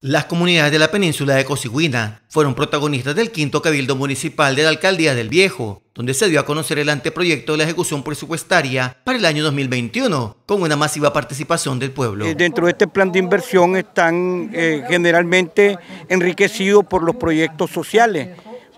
Las comunidades de la península de Cosigüina fueron protagonistas del quinto cabildo municipal de la alcaldía del Viejo, donde se dio a conocer el anteproyecto de la ejecución presupuestaria para el año 2021, con una masiva participación del pueblo. Eh, dentro de este plan de inversión están eh, generalmente enriquecidos por los proyectos sociales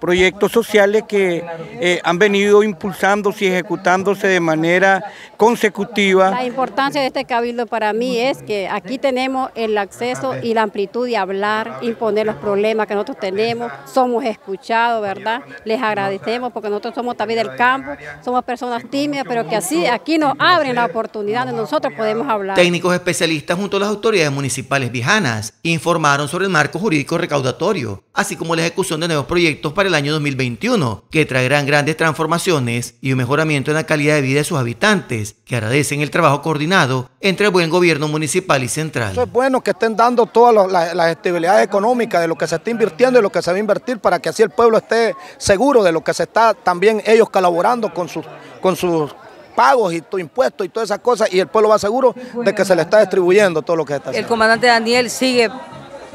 proyectos sociales que eh, han venido impulsándose y ejecutándose de manera consecutiva. La importancia de este cabildo para mí es que aquí tenemos el acceso y la amplitud de hablar, imponer los problemas que nosotros tenemos, somos escuchados, ¿verdad? Les agradecemos porque nosotros somos también del campo, somos personas tímidas, pero que así aquí nos abren la oportunidad de nosotros podemos hablar. Técnicos especialistas junto a las autoridades municipales vijanas informaron sobre el marco jurídico recaudatorio, así como la ejecución de nuevos proyectos para el año 2021, que traerán grandes transformaciones y un mejoramiento en la calidad de vida de sus habitantes, que agradecen el trabajo coordinado entre el buen gobierno municipal y central. es bueno que estén dando todas las, estabilidad estabilidades económicas de lo que se está invirtiendo y lo que se va a invertir para que así el pueblo esté seguro de lo que se está también ellos colaborando con sus, con sus pagos y impuestos y todas esas cosas y el pueblo va seguro de que se le está distribuyendo todo lo que está haciendo. El comandante Daniel sigue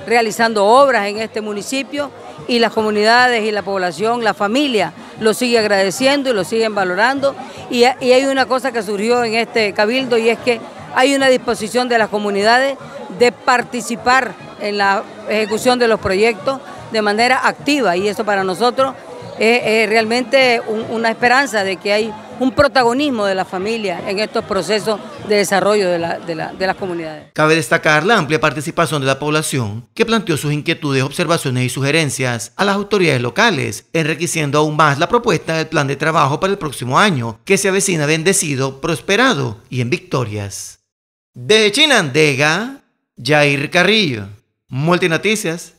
realizando obras en este municipio y las comunidades y la población, la familia, lo sigue agradeciendo y lo siguen valorando. Y, y hay una cosa que surgió en este cabildo y es que hay una disposición de las comunidades de participar en la ejecución de los proyectos de manera activa y eso para nosotros es, realmente una esperanza de que hay un protagonismo de la familia en estos procesos de desarrollo de, la, de, de, las comunidades. Cabe destacar la amplia participación de la población que planteó sus inquietudes, observaciones y sugerencias a las autoridades locales, enriqueciendo aún más la propuesta del plan de trabajo para el próximo año, que se avecina bendecido, prosperado y en victorias. De Chinandega, Jair Carrillo, Multinoticias.